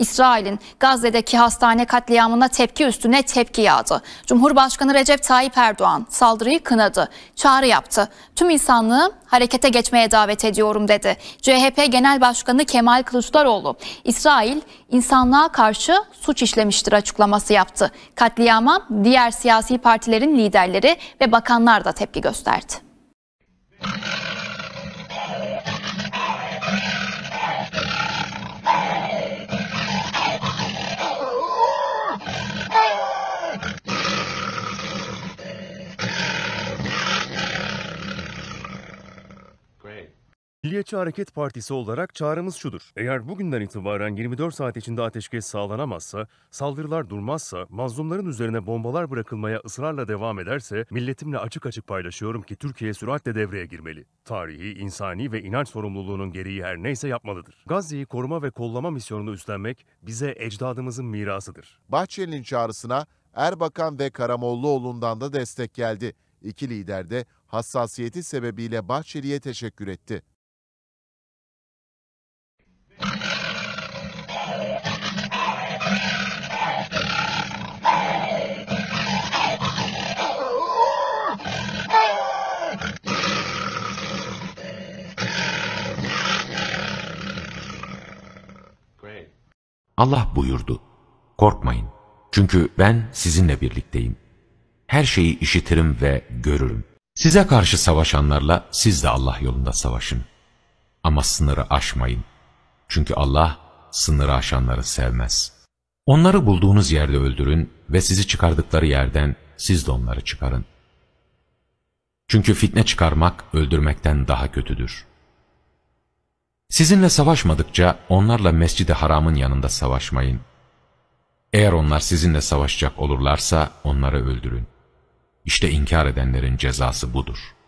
İsrail'in Gazze'deki hastane katliamına tepki üstüne tepki yağdı. Cumhurbaşkanı Recep Tayyip Erdoğan saldırıyı kınadı, çağrı yaptı. Tüm insanlığı harekete geçmeye davet ediyorum dedi. CHP Genel Başkanı Kemal Kılıçdaroğlu, İsrail insanlığa karşı suç işlemiştir açıklaması yaptı. Katliama diğer siyasi partilerin liderleri ve bakanlar da tepki gösterdi. Milliyetçi Hareket Partisi olarak çağrımız şudur. Eğer bugünden itibaren 24 saat içinde ateşkes sağlanamazsa, saldırılar durmazsa, mazlumların üzerine bombalar bırakılmaya ısrarla devam ederse, milletimle açık açık paylaşıyorum ki Türkiye süratle devreye girmeli. Tarihi, insani ve inanç sorumluluğunun gereği her neyse yapmalıdır. Gazze'yi koruma ve kollama misyonunu üstlenmek bize ecdadımızın mirasıdır. Bahçeli'nin çağrısına Erbakan ve Karamollaoğlu'ndan da destek geldi. İki lider de hassasiyeti sebebiyle Bahçeli'ye teşekkür etti. Allah buyurdu. Korkmayın. Çünkü ben sizinle birlikteyim. Her şeyi işitirim ve görürüm. Size karşı savaşanlarla siz de Allah yolunda savaşın. Ama sınırı aşmayın. Çünkü Allah sınırı aşanları sevmez. Onları bulduğunuz yerde öldürün ve sizi çıkardıkları yerden siz de onları çıkarın. Çünkü fitne çıkarmak öldürmekten daha kötüdür.'' Sizinle savaşmadıkça onlarla mescid Haram'ın yanında savaşmayın. Eğer onlar sizinle savaşacak olurlarsa onları öldürün. İşte inkar edenlerin cezası budur.''